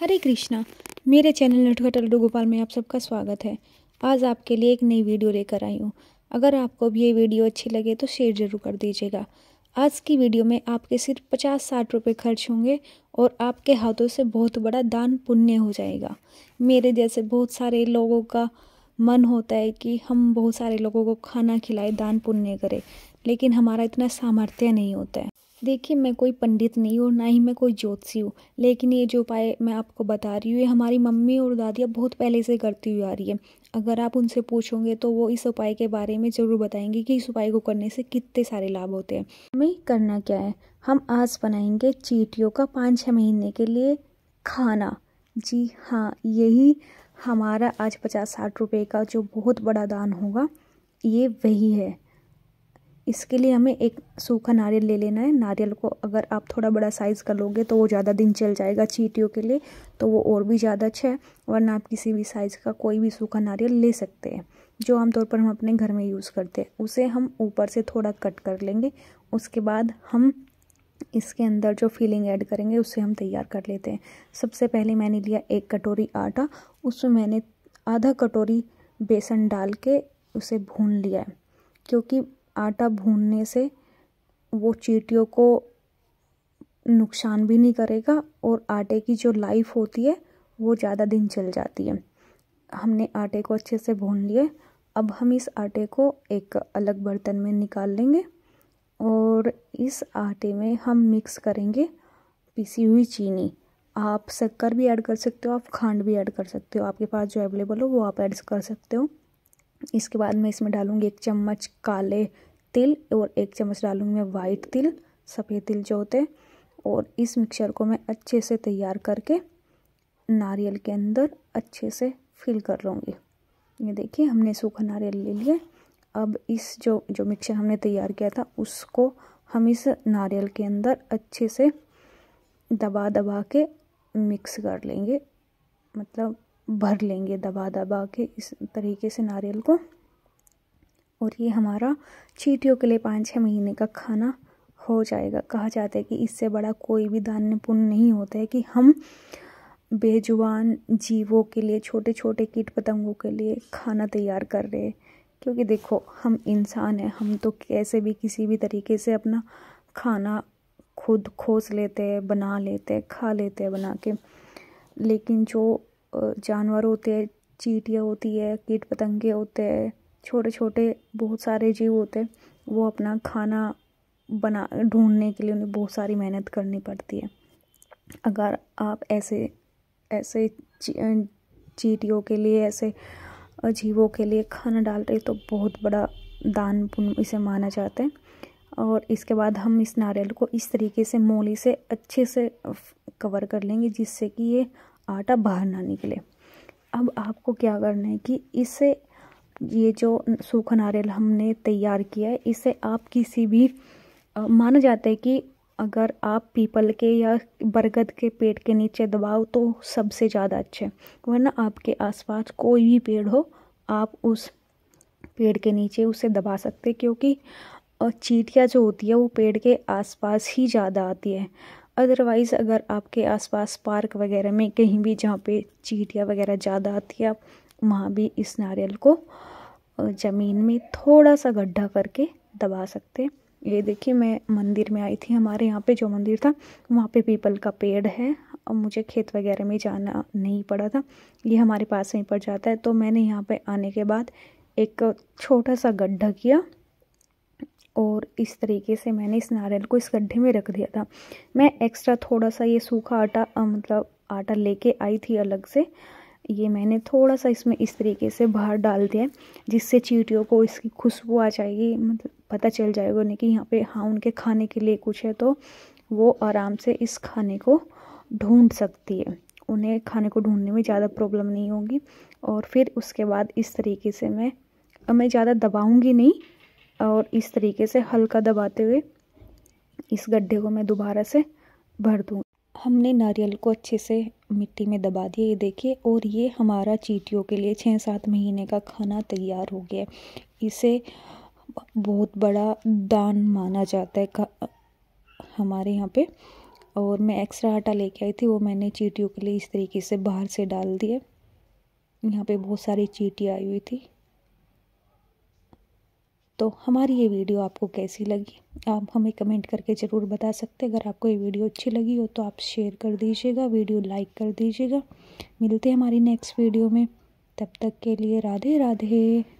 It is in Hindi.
हरे कृष्णा मेरे चैनल अल्डू गोपाल में आप सबका स्वागत है आज आपके लिए एक नई वीडियो लेकर आई हूँ अगर आपको भी ये वीडियो अच्छी लगे तो शेयर ज़रूर कर दीजिएगा आज की वीडियो में आपके सिर्फ पचास साठ रुपये खर्च होंगे और आपके हाथों से बहुत बड़ा दान पुण्य हो जाएगा मेरे जैसे बहुत सारे लोगों का मन होता है कि हम बहुत सारे लोगों को खाना खिलाए दान पुण्य करें लेकिन हमारा इतना सामर्थ्य नहीं होता है देखिए मैं कोई पंडित नहीं हूँ ना ही मैं कोई ज्योतिषी हूँ लेकिन ये जो उपाय मैं आपको बता रही हूँ ये हमारी मम्मी और दादियाँ बहुत पहले से करती हुई आ रही है अगर आप उनसे पूछोगे तो वो इस उपाय के बारे में ज़रूर बताएंगे कि इस उपाय को करने से कितने सारे लाभ होते हैं हमें करना क्या है हम आज बनाएंगे चीटियों का पाँच छः महीने के लिए खाना जी हाँ यही हमारा आज पचास साठ रुपये का जो बहुत बड़ा दान होगा ये वही है इसके लिए हमें एक सूखा नारियल ले लेना है नारियल को अगर आप थोड़ा बड़ा साइज़ का लोगे तो वो ज़्यादा दिन चल जाएगा चीटियों के लिए तो वो और भी ज़्यादा अच्छा है वरना आप किसी भी साइज़ का कोई भी सूखा नारियल ले सकते हैं जो आमतौर पर हम अपने घर में यूज़ करते हैं उसे हम ऊपर से थोड़ा कट कर लेंगे उसके बाद हम इसके अंदर जो फीलिंग ऐड करेंगे उसे हम तैयार कर लेते हैं सबसे पहले मैंने लिया एक कटोरी आटा उसमें मैंने आधा कटोरी बेसन डाल के उसे भून लिया है क्योंकि आटा भूनने से वो चीटियों को नुकसान भी नहीं करेगा और आटे की जो लाइफ होती है वो ज़्यादा दिन चल जाती है हमने आटे को अच्छे से भून लिए अब हम इस आटे को एक अलग बर्तन में निकाल लेंगे और इस आटे में हम मिक्स करेंगे पिसी हुई चीनी आप शक्कर भी ऐड कर सकते हो आप खांड भी ऐड कर सकते हो आपके पास जो अवेलेबल हो वो आप ऐड कर सकते हो इसके बाद मैं इसमें डालूँगी एक चम्मच काले तिल और एक चम्मच डालूँगी मैं वाइट तिल सफ़ेद तिल जो होते और इस मिक्सचर को मैं अच्छे से तैयार करके नारियल के अंदर अच्छे से फिल कर लूँगी ये देखिए हमने सूखा नारियल ले लिया अब इस जो जो मिक्सचर हमने तैयार किया था उसको हम इस नारियल के अंदर अच्छे से दबा दबा के मिक्स कर लेंगे मतलब भर लेंगे दबा दबा के इस तरीके से नारियल को और ये हमारा चीटियों के लिए पाँच छः महीने का खाना हो जाएगा कहा जाता है कि इससे बड़ा कोई भी दान्य पुण्य नहीं होता है कि हम बेजुबान जीवों के लिए छोटे छोटे कीट पतंगों के लिए खाना तैयार कर रहे हैं क्योंकि देखो हम इंसान हैं हम तो कैसे भी किसी भी तरीके से अपना खाना खुद खोस लेते हैं बना लेते हैं खा लेते हैं बना के लेकिन जो जानवर होते हैं चीटियाँ होती है कीट पतंगे होते हैं छोटे छोटे बहुत सारे जीव होते हैं वो अपना खाना बना ढूंढने के लिए उन्हें बहुत सारी मेहनत करनी पड़ती है अगर आप ऐसे ऐसे चीटियों के लिए ऐसे जीवों के लिए खाना डाल रहे तो बहुत बड़ा दान पुण्य इसे माना जाता है और इसके बाद हम इस नारियल को इस तरीके से मोली से अच्छे से कवर कर लेंगे जिससे कि ये आटा बाहर ना निकले अब आपको क्या करना है कि इसे ये जो सूखा नारियल हमने तैयार किया है इसे आप किसी भी माना जाता है कि अगर आप पीपल के या बरगद के पेड़ के नीचे दबाओ तो सबसे ज़्यादा अच्छे वरना आपके आसपास कोई भी पेड़ हो आप उस पेड़ के नीचे उसे दबा सकते क्योंकि चीटियाँ जो होती है वो पेड़ के आसपास ही ज़्यादा आती है अदरवाइज़ अगर आपके आसपास पार्क वगैरह में कहीं भी जहाँ पे चीटियाँ वगैरह ज़्यादा आती है आप वहाँ भी इस नारियल को ज़मीन में थोड़ा सा गड्ढा करके दबा सकते हैं ये देखिए मैं मंदिर में आई थी हमारे यहाँ पे जो मंदिर था वहाँ पे पीपल का पेड़ है और मुझे खेत वगैरह में जाना नहीं पड़ा था ये हमारे पास वहीं पर जाता है तो मैंने यहाँ पे आने के बाद एक छोटा सा गड्ढा किया और इस तरीके से मैंने इस नारियल को इस गड्ढे में रख दिया था मैं एक्स्ट्रा थोड़ा सा ये सूखा आटा मतलब आटा लेके आई थी अलग से ये मैंने थोड़ा सा इसमें इस तरीके से बाहर डाल दिया जिससे चीटियों को इसकी खुशबू आ जाएगी मतलब पता चल जाएगा उन्हें कि यहाँ पे हाँ उनके खाने के लिए कुछ है तो वो आराम से इस खाने को ढूंढ सकती है उन्हें खाने को ढूंढने में ज़्यादा प्रॉब्लम नहीं होगी और फिर उसके बाद इस तरीके से मैं मैं ज़्यादा दबाऊँगी नहीं और इस तरीके से हल्का दबाते हुए इस गड्ढे को मैं दोबारा से भर दूँ हमने नारियल को अच्छे से मिट्टी में दबा दिया ये देखिए और ये हमारा चीटियों के लिए छः सात महीने का खाना तैयार हो गया इसे बहुत बड़ा दान माना जाता है हमारे यहाँ पे और मैं एक्स्ट्रा आटा लेके आई थी वो मैंने चीटियों के लिए इस तरीके से बाहर से डाल दिया यहाँ पे बहुत सारी चीटियाँ आई हुई थी तो हमारी ये वीडियो आपको कैसी लगी आप हमें कमेंट करके ज़रूर बता सकते अगर आपको ये वीडियो अच्छी लगी हो तो आप शेयर कर दीजिएगा वीडियो लाइक कर दीजिएगा मिलते हैं हमारी नेक्स्ट वीडियो में तब तक के लिए राधे राधे